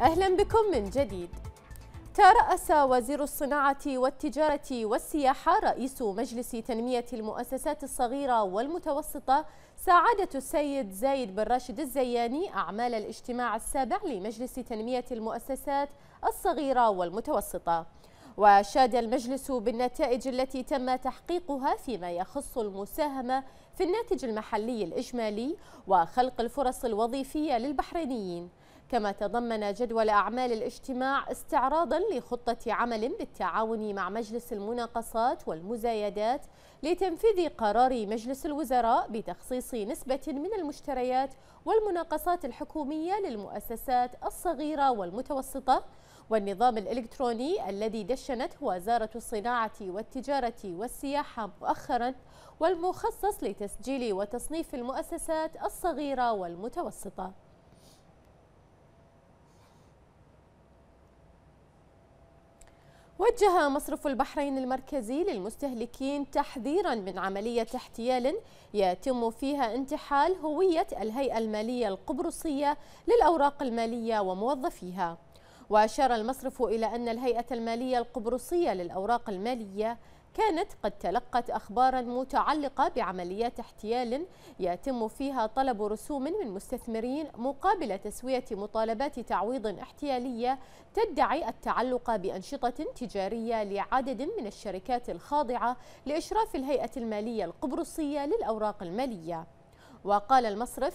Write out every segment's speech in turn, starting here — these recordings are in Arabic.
أهلا بكم من جديد ترأس وزير الصناعة والتجارة والسياحة رئيس مجلس تنمية المؤسسات الصغيرة والمتوسطة سعادة السيد زايد بن راشد الزياني أعمال الاجتماع السابع لمجلس تنمية المؤسسات الصغيرة والمتوسطة وشاد المجلس بالنتائج التي تم تحقيقها فيما يخص المساهمة في الناتج المحلي الإجمالي وخلق الفرص الوظيفية للبحرينيين كما تضمن جدول أعمال الاجتماع استعراضا لخطة عمل بالتعاون مع مجلس المناقصات والمزايدات لتنفيذ قرار مجلس الوزراء بتخصيص نسبة من المشتريات والمناقصات الحكومية للمؤسسات الصغيرة والمتوسطة والنظام الإلكتروني الذي دشنته وزارة الصناعة والتجارة والسياحة مؤخرا والمخصص لتسجيل وتصنيف المؤسسات الصغيرة والمتوسطة وجه مصرف البحرين المركزي للمستهلكين تحذيرا من عملية احتيال يتم فيها انتحال هوية الهيئة المالية القبرصية للأوراق المالية وموظفيها وأشار المصرف إلى أن الهيئة المالية القبرصية للأوراق المالية كانت قد تلقت أخبارا متعلقة بعمليات احتيال يتم فيها طلب رسوم من مستثمرين مقابل تسوية مطالبات تعويض احتيالية تدعي التعلق بأنشطة تجارية لعدد من الشركات الخاضعة لإشراف الهيئة المالية القبرصية للأوراق المالية وقال المصرف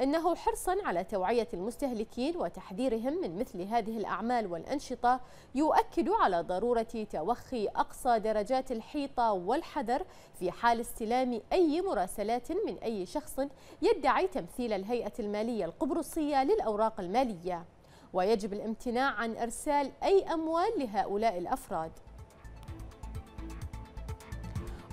أنه حرصا على توعية المستهلكين وتحذيرهم من مثل هذه الأعمال والأنشطة يؤكد على ضرورة توخي أقصى درجات الحيطة والحذر في حال استلام أي مراسلات من أي شخص يدعي تمثيل الهيئة المالية القبرصية للأوراق المالية ويجب الامتناع عن إرسال أي أموال لهؤلاء الأفراد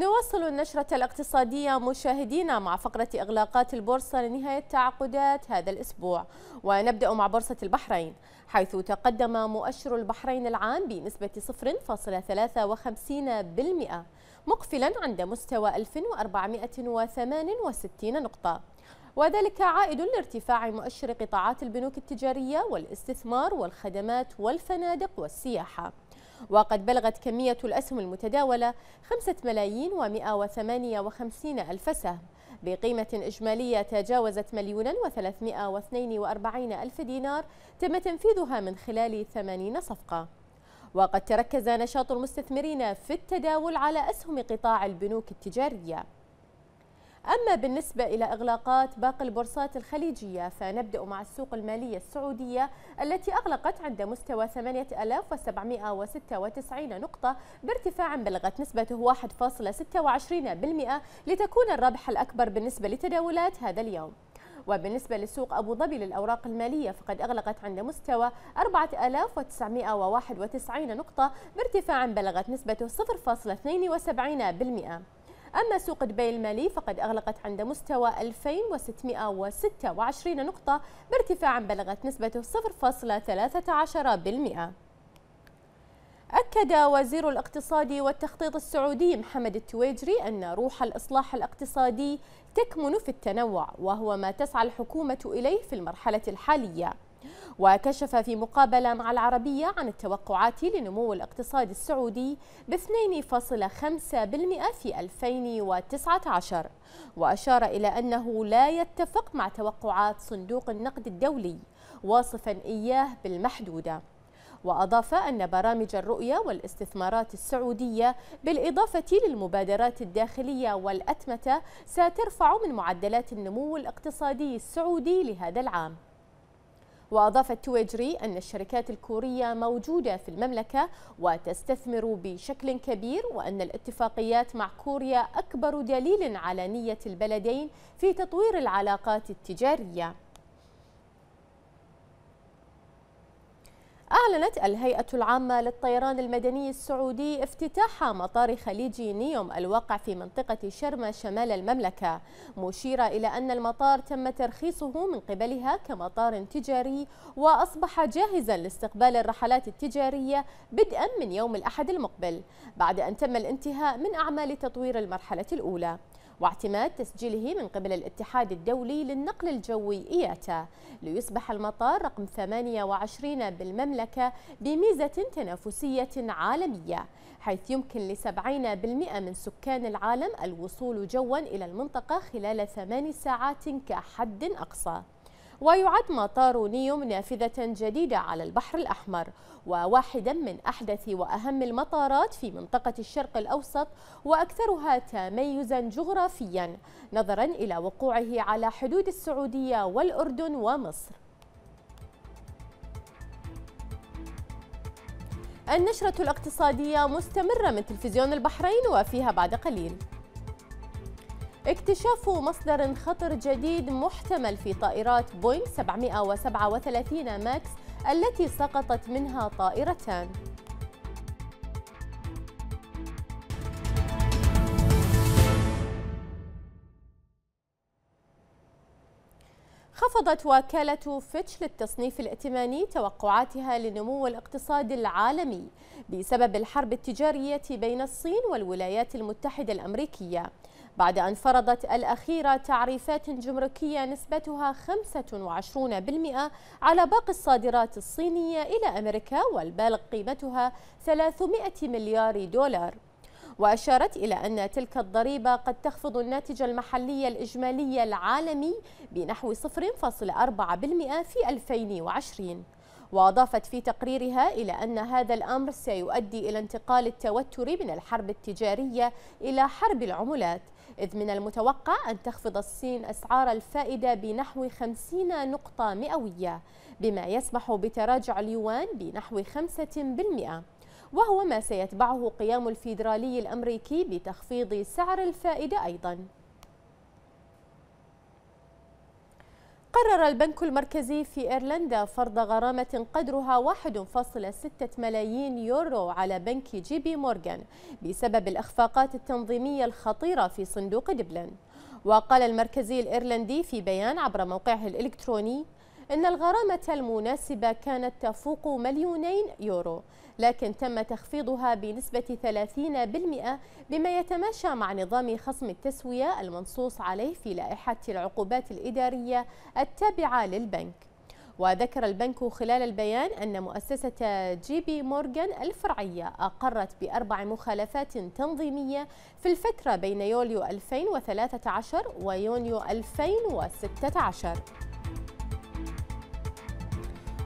نواصل النشرة الاقتصادية مشاهدينا مع فقرة إغلاقات البورصة لنهاية تعاقدات هذا الأسبوع ونبدأ مع بورصة البحرين حيث تقدم مؤشر البحرين العام بنسبة 0.53% مقفلا عند مستوى 1468 نقطة وذلك عائد لارتفاع مؤشر قطاعات البنوك التجارية والاستثمار والخدمات والفنادق والسياحة وقد بلغت كمية الأسهم المتداولة 5 ملايين و158 ألف سهم بقيمة إجمالية تجاوزت مليونا و342 ألف دينار تم تنفيذها من خلال 80 صفقة وقد تركز نشاط المستثمرين في التداول على أسهم قطاع البنوك التجارية أما بالنسبة إلى إغلاقات باقي البورصات الخليجية فنبدأ مع السوق المالية السعودية التي أغلقت عند مستوى 8796 نقطة بارتفاع بلغت نسبته 1.26% لتكون الربح الأكبر بالنسبة لتداولات هذا اليوم وبالنسبة لسوق أبو ظبي للأوراق المالية فقد أغلقت عند مستوى 4991 نقطة بارتفاع بلغت نسبته 0.72% أما سوق دبي المالي فقد أغلقت عند مستوى 2626 نقطة بارتفاع بلغت نسبته 0.13%. أكد وزير الاقتصاد والتخطيط السعودي محمد التويجري أن روح الإصلاح الاقتصادي تكمن في التنوع وهو ما تسعى الحكومة إليه في المرحلة الحالية وكشف في مقابلة مع العربية عن التوقعات لنمو الاقتصاد السعودي ب 2.5% في 2019 وأشار إلى أنه لا يتفق مع توقعات صندوق النقد الدولي واصفا إياه بالمحدودة وأضاف أن برامج الرؤية والاستثمارات السعودية بالإضافة للمبادرات الداخلية والأتمتة سترفع من معدلات النمو الاقتصادي السعودي لهذا العام وأضافت تويجري أن الشركات الكورية موجودة في المملكة وتستثمر بشكل كبير وأن الاتفاقيات مع كوريا أكبر دليل على نية البلدين في تطوير العلاقات التجارية أعلنت الهيئة العامة للطيران المدني السعودي افتتاح مطار خليجي نيوم الواقع في منطقة شرمة شمال المملكة مشيرة إلى أن المطار تم ترخيصه من قبلها كمطار تجاري وأصبح جاهزا لاستقبال الرحلات التجارية بدءا من يوم الأحد المقبل بعد أن تم الانتهاء من أعمال تطوير المرحلة الأولى واعتماد تسجيله من قبل الاتحاد الدولي للنقل الجوي إياتا ليصبح المطار رقم 28 بالمملكة بميزة تنافسية عالمية حيث يمكن لسبعين بالمئة من سكان العالم الوصول جوا إلى المنطقة خلال ثمان ساعات كحد أقصى ويعد مطار نيوم نافذة جديدة على البحر الأحمر وواحدا من أحدث وأهم المطارات في منطقة الشرق الأوسط وأكثرها تميزا جغرافيا نظرا إلى وقوعه على حدود السعودية والأردن ومصر النشرة الاقتصادية مستمرة من تلفزيون البحرين وفيها بعد قليل اكتشاف مصدر خطر جديد محتمل في طائرات بوينغ 737 ماكس التي سقطت منها طائرتان خفضت وكالة فيتش للتصنيف الائتماني توقعاتها لنمو الاقتصاد العالمي بسبب الحرب التجارية بين الصين والولايات المتحدة الأمريكية بعد أن فرضت الأخيرة تعريفات جمركية نسبتها 25% على باقي الصادرات الصينية إلى أمريكا والبالغ قيمتها 300 مليار دولار وأشارت إلى أن تلك الضريبة قد تخفض الناتج المحلي الإجمالي العالمي بنحو 0.4% في 2020 وأضافت في تقريرها إلى أن هذا الأمر سيؤدي إلى انتقال التوتر من الحرب التجارية إلى حرب العملات إذ من المتوقع أن تخفض الصين أسعار الفائدة بنحو 50 نقطة مئوية بما يسمح بتراجع اليوان بنحو 5% وهو ما سيتبعه قيام الفيدرالي الأمريكي بتخفيض سعر الفائدة أيضاً قرر البنك المركزي في إيرلندا فرض غرامة قدرها 1.6 ملايين يورو على بنك جي بي مورغان بسبب الإخفاقات التنظيمية الخطيرة في صندوق دبلن وقال المركزي الإيرلندي في بيان عبر موقعه الإلكتروني أن الغرامة المناسبة كانت تفوق مليونين يورو لكن تم تخفيضها بنسبة 30% بما يتماشى مع نظام خصم التسوية المنصوص عليه في لائحة العقوبات الإدارية التابعة للبنك وذكر البنك خلال البيان أن مؤسسة جي بي مورغان الفرعية أقرت بأربع مخالفات تنظيمية في الفترة بين يوليو 2013 ويونيو 2016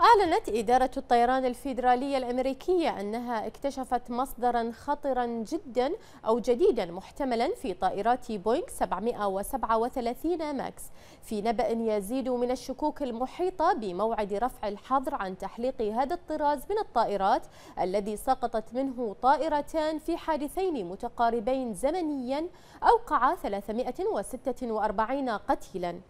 أعلنت إدارة الطيران الفيدرالية الأمريكية أنها اكتشفت مصدرا خطرا جدا أو جديدا محتملا في طائرات بوينغ 737 ماكس في نبأ يزيد من الشكوك المحيطة بموعد رفع الحظر عن تحليق هذا الطراز من الطائرات الذي سقطت منه طائرتان في حادثين متقاربين زمنيا أوقعا 346 قتيلا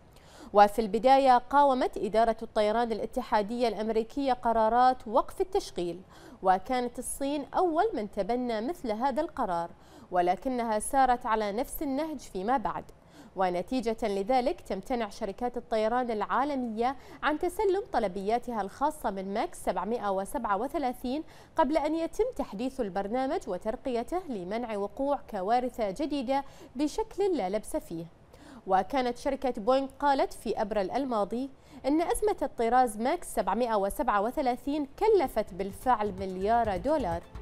وفي البداية قاومت إدارة الطيران الاتحادية الأمريكية قرارات وقف التشغيل وكانت الصين أول من تبنى مثل هذا القرار ولكنها سارت على نفس النهج فيما بعد ونتيجة لذلك تمتنع شركات الطيران العالمية عن تسلم طلبياتها الخاصة من ماكس 737 قبل أن يتم تحديث البرنامج وترقيته لمنع وقوع كوارث جديدة بشكل لا لبس فيه وكانت شركة بوينغ قالت في أبريل الماضي أن أزمة الطراز ماكس 737 كلفت بالفعل مليار دولار